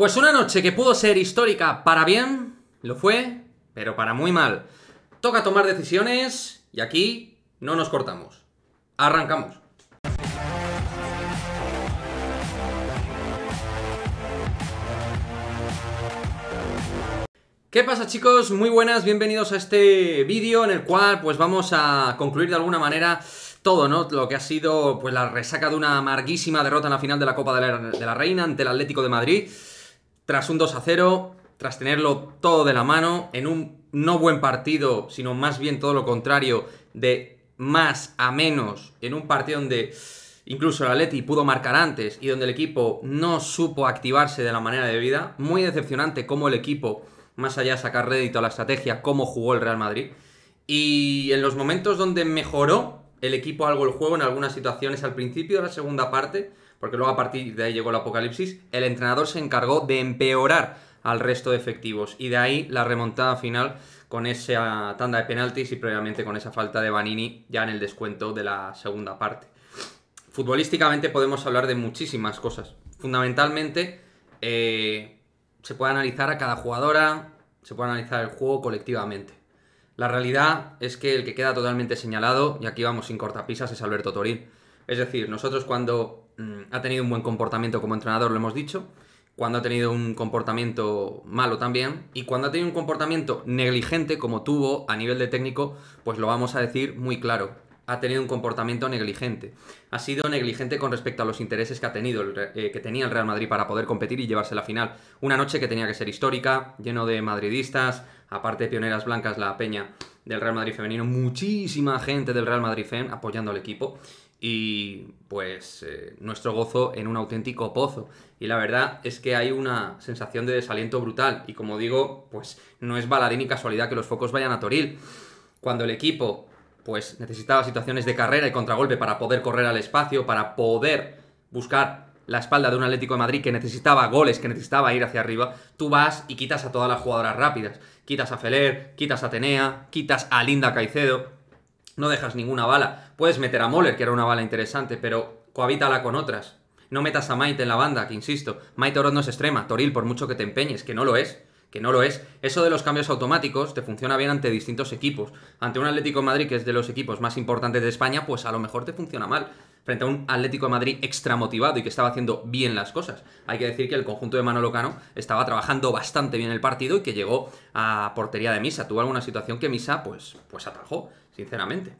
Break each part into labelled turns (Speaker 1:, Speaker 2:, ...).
Speaker 1: Pues una noche que pudo ser histórica para bien, lo fue, pero para muy mal. Toca tomar decisiones y aquí no nos cortamos. Arrancamos. ¿Qué pasa chicos? Muy buenas, bienvenidos a este vídeo en el cual pues vamos a concluir de alguna manera todo, ¿no? Lo que ha sido pues la resaca de una amarguísima derrota en la final de la Copa de la Reina ante el Atlético de Madrid tras un 2 a 0, tras tenerlo todo de la mano, en un no buen partido, sino más bien todo lo contrario, de más a menos, en un partido donde incluso el Atleti pudo marcar antes y donde el equipo no supo activarse de la manera debida, muy decepcionante cómo el equipo, más allá de sacar rédito a la estrategia, cómo jugó el Real Madrid. Y en los momentos donde mejoró el equipo algo el juego, en algunas situaciones al principio de la segunda parte, porque luego a partir de ahí llegó el apocalipsis, el entrenador se encargó de empeorar al resto de efectivos y de ahí la remontada final con esa tanda de penaltis y previamente con esa falta de Vanini ya en el descuento de la segunda parte. Futbolísticamente podemos hablar de muchísimas cosas. Fundamentalmente eh, se puede analizar a cada jugadora, se puede analizar el juego colectivamente. La realidad es que el que queda totalmente señalado, y aquí vamos sin cortapisas, es Alberto Toril. Es decir, nosotros cuando mm, ha tenido un buen comportamiento como entrenador, lo hemos dicho, cuando ha tenido un comportamiento malo también, y cuando ha tenido un comportamiento negligente como tuvo a nivel de técnico, pues lo vamos a decir muy claro. Ha tenido un comportamiento negligente. Ha sido negligente con respecto a los intereses que ha tenido, eh, que tenía el Real Madrid para poder competir y llevarse la final. Una noche que tenía que ser histórica, lleno de madridistas, aparte pioneras blancas, la peña del Real Madrid femenino, muchísima gente del Real Madrid FEM apoyando al equipo y pues eh, nuestro gozo en un auténtico pozo. Y la verdad es que hay una sensación de desaliento brutal y como digo, pues no es baladín ni casualidad que los focos vayan a Toril. Cuando el equipo pues necesitaba situaciones de carrera y contragolpe para poder correr al espacio, para poder buscar la espalda de un Atlético de Madrid que necesitaba goles, que necesitaba ir hacia arriba, tú vas y quitas a todas las jugadoras rápidas. Quitas a Feler, quitas a Tenea, quitas a Linda Caicedo, no dejas ninguna bala. Puedes meter a Moller, que era una bala interesante, pero cohabítala con otras. No metas a Maite en la banda, que insisto, Maite Oroz no es extrema, Toril, por mucho que te empeñes, que no lo es, que no lo es. Eso de los cambios automáticos te funciona bien ante distintos equipos. Ante un Atlético Madrid, que es de los equipos más importantes de España, pues a lo mejor te funciona mal. Frente a un Atlético Madrid extra motivado y que estaba haciendo bien las cosas. Hay que decir que el conjunto de Manolo Cano estaba trabajando bastante bien el partido y que llegó a portería de Misa. Tuvo alguna situación que Misa, pues, pues atajó sinceramente.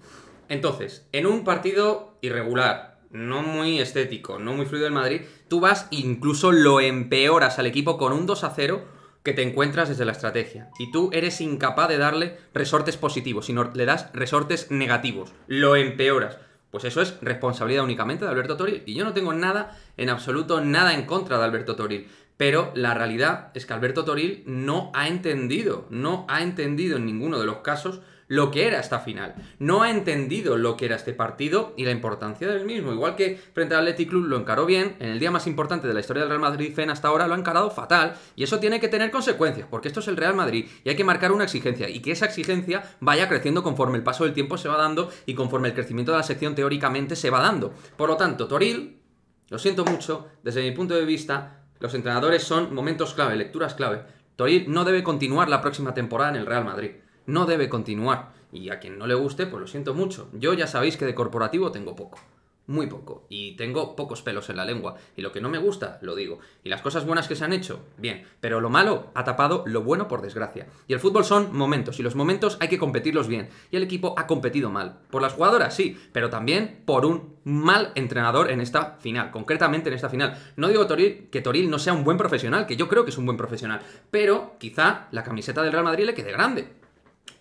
Speaker 1: Entonces, en un partido irregular, no muy estético, no muy fluido en Madrid, tú vas e incluso lo empeoras al equipo con un 2 a 0 que te encuentras desde la estrategia. Y tú eres incapaz de darle resortes positivos, sino le das resortes negativos. Lo empeoras. Pues eso es responsabilidad únicamente de Alberto Toril. Y yo no tengo nada, en absoluto, nada en contra de Alberto Toril. Pero la realidad es que Alberto Toril no ha entendido, no ha entendido en ninguno de los casos lo que era esta final. No ha entendido lo que era este partido y la importancia del mismo. Igual que frente al Athletic Club lo encaró bien, en el día más importante de la historia del Real Madrid FEN hasta ahora lo ha encarado fatal y eso tiene que tener consecuencias, porque esto es el Real Madrid y hay que marcar una exigencia y que esa exigencia vaya creciendo conforme el paso del tiempo se va dando y conforme el crecimiento de la sección teóricamente se va dando. Por lo tanto, Toril, lo siento mucho, desde mi punto de vista, los entrenadores son momentos clave, lecturas clave. Toril no debe continuar la próxima temporada en el Real Madrid. No debe continuar. Y a quien no le guste, pues lo siento mucho. Yo ya sabéis que de corporativo tengo poco muy poco. Y tengo pocos pelos en la lengua. Y lo que no me gusta, lo digo. Y las cosas buenas que se han hecho, bien. Pero lo malo ha tapado lo bueno por desgracia. Y el fútbol son momentos. Y los momentos hay que competirlos bien. Y el equipo ha competido mal. Por las jugadoras, sí. Pero también por un mal entrenador en esta final. Concretamente en esta final. No digo que Toril no sea un buen profesional, que yo creo que es un buen profesional. Pero quizá la camiseta del Real Madrid le quede grande.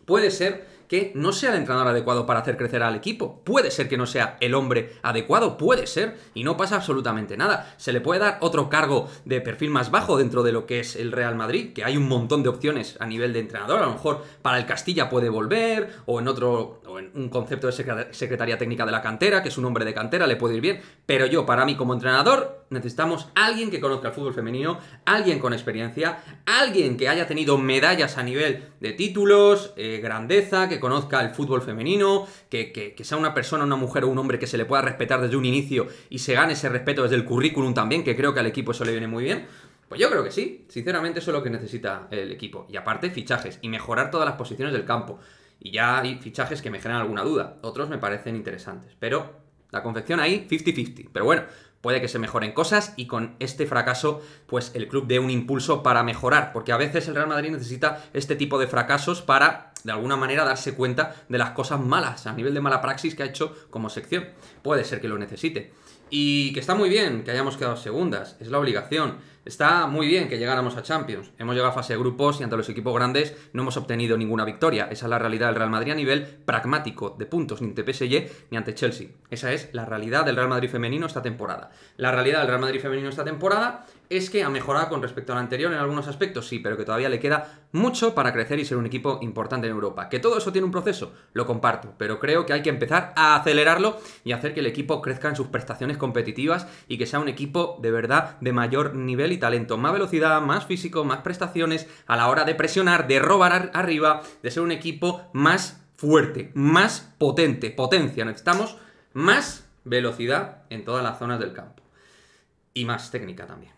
Speaker 1: Puede ser que no sea el entrenador adecuado para hacer crecer al equipo. Puede ser que no sea el hombre adecuado, puede ser, y no pasa absolutamente nada. Se le puede dar otro cargo de perfil más bajo dentro de lo que es el Real Madrid, que hay un montón de opciones a nivel de entrenador. A lo mejor para el Castilla puede volver, o en otro, o en un concepto de secretaría técnica de la cantera, que es un hombre de cantera, le puede ir bien. Pero yo, para mí como entrenador, necesitamos alguien que conozca el fútbol femenino, alguien con experiencia, alguien que haya tenido medallas a nivel de títulos, eh, grandeza, que conozca el fútbol femenino, que, que, sea una persona, una mujer o un hombre que se le pueda respetar desde un inicio y se gane ese respeto desde el currículum también, que creo que al equipo eso le viene muy bien. Pues yo creo que sí, sinceramente eso es lo que necesita el equipo. Y aparte, fichajes y mejorar todas las posiciones del campo. Y ya hay fichajes que me generan alguna duda, otros me parecen interesantes. Pero la confección ahí, 50-50. Pero bueno, puede que se mejoren cosas y con este fracaso pues el club dé un impulso para mejorar, porque a veces el Real Madrid necesita este tipo de fracasos para de alguna manera darse cuenta de las cosas malas a nivel de mala praxis que ha hecho como sección. Puede ser que lo necesite. Y que está muy bien que hayamos quedado segundas, es la obligación Está muy bien que llegáramos a Champions. Hemos llegado a fase de grupos y ante los equipos grandes no hemos obtenido ninguna victoria. Esa es la realidad del Real Madrid a nivel pragmático de puntos, ni ante PSG ni ante Chelsea. Esa es la realidad del Real Madrid femenino esta temporada. La realidad del Real Madrid femenino esta temporada es que ha mejorado con respecto al anterior en algunos aspectos, sí, pero que todavía le queda mucho para crecer y ser un equipo importante en Europa. Que todo eso tiene un proceso, lo comparto, pero creo que hay que empezar a acelerarlo y hacer que el equipo crezca en sus prestaciones competitivas y que sea un equipo de verdad de mayor nivel y talento, más velocidad, más físico, más prestaciones a la hora de presionar, de robar arriba, de ser un equipo más fuerte, más potente, potencia. Necesitamos más velocidad en todas las zonas del campo. Y más técnica también.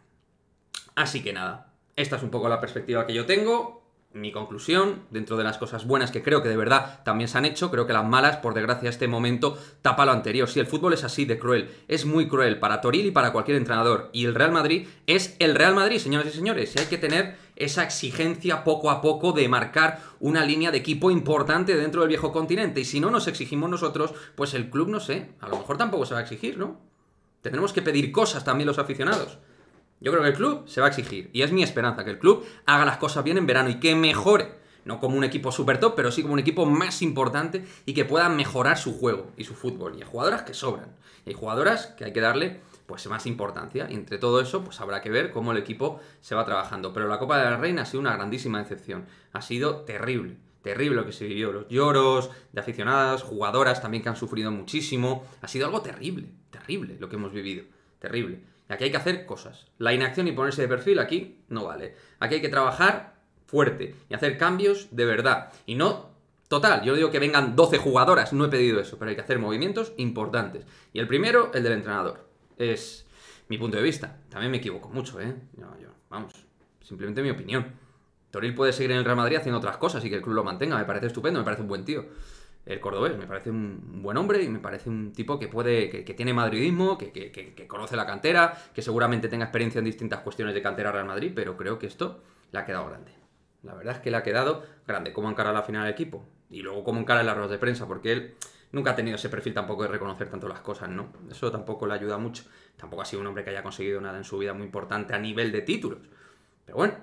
Speaker 1: Así que nada, esta es un poco la perspectiva que yo tengo mi conclusión, dentro de las cosas buenas que creo que de verdad también se han hecho, creo que las malas, por desgracia, este momento tapa lo anterior. Si el fútbol es así de cruel, es muy cruel para Toril y para cualquier entrenador. Y el Real Madrid es el Real Madrid, señores y señores. Y hay que tener esa exigencia poco a poco de marcar una línea de equipo importante dentro del viejo continente. Y si no nos exigimos nosotros, pues el club, no sé, a lo mejor tampoco se va a exigir, ¿no? tenemos que pedir cosas también los aficionados. Yo creo que el club se va a exigir. Y es mi esperanza que el club haga las cosas bien en verano y que mejore. No como un equipo super top, pero sí como un equipo más importante y que pueda mejorar su juego y su fútbol. Y hay jugadoras que sobran. Y hay jugadoras que hay que darle pues más importancia. Y entre todo eso, pues habrá que ver cómo el equipo se va trabajando. Pero la Copa de la Reina ha sido una grandísima decepción. Ha sido terrible. Terrible lo que se vivió, los lloros de aficionadas, jugadoras también que han sufrido muchísimo. Ha sido algo terrible, terrible lo que hemos vivido, terrible. Aquí hay que hacer cosas. La inacción y ponerse de perfil aquí no vale. Aquí hay que trabajar fuerte y hacer cambios de verdad. Y no total, yo digo que vengan 12 jugadoras, no he pedido eso, pero hay que hacer movimientos importantes. Y el primero, el del entrenador. Es mi punto de vista. También me equivoco mucho, ¿eh? vamos, simplemente mi opinión. Toril puede seguir en el Real Madrid haciendo otras cosas y que el club lo mantenga, me parece estupendo, me parece un buen tío el cordobés. Me parece un buen hombre y me parece un tipo que puede, que, tiene madridismo, que, conoce la cantera, que seguramente tenga experiencia en distintas cuestiones de cantera Real Madrid, pero creo que esto le ha quedado grande. La verdad es que le ha quedado grande. Cómo encara la final del equipo y luego cómo encara las ruedas de prensa, porque él nunca ha tenido ese perfil tampoco de reconocer tanto las cosas, ¿no? Eso tampoco le ayuda mucho. Tampoco ha sido un hombre que haya conseguido nada en su vida muy importante a nivel de títulos. Pero bueno,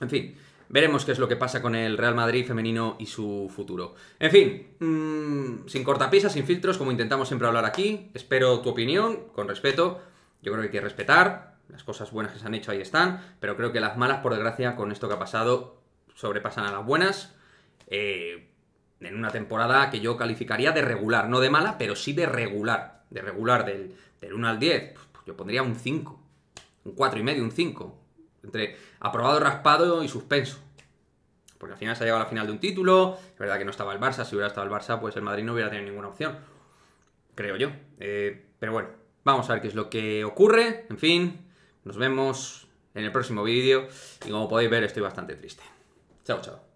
Speaker 1: en fin. Veremos qué es lo que pasa con el Real Madrid femenino y su futuro. En fin, mm, sin cortapisas, sin filtros, como intentamos siempre hablar aquí. Espero tu opinión, con respeto. Yo creo que hay que respetar. Las cosas buenas que se han hecho ahí están. Pero creo que las malas, por desgracia, con esto que ha pasado, sobrepasan a las buenas. Eh, en una temporada que yo calificaría de regular. No de mala, pero sí de regular. De regular del, 1 al 10. Pues, pues, yo pondría un 5. Un y medio, un 5 entre aprobado, raspado y suspenso. Porque al final se ha llegado a la final de un título, es verdad que no estaba el Barça, si hubiera estado el Barça, pues el Madrid no hubiera tenido ninguna opción, creo yo. Eh, pero bueno, vamos a ver qué es lo que ocurre, en fin, nos vemos en el próximo vídeo y como podéis ver estoy bastante triste. Chao, chao.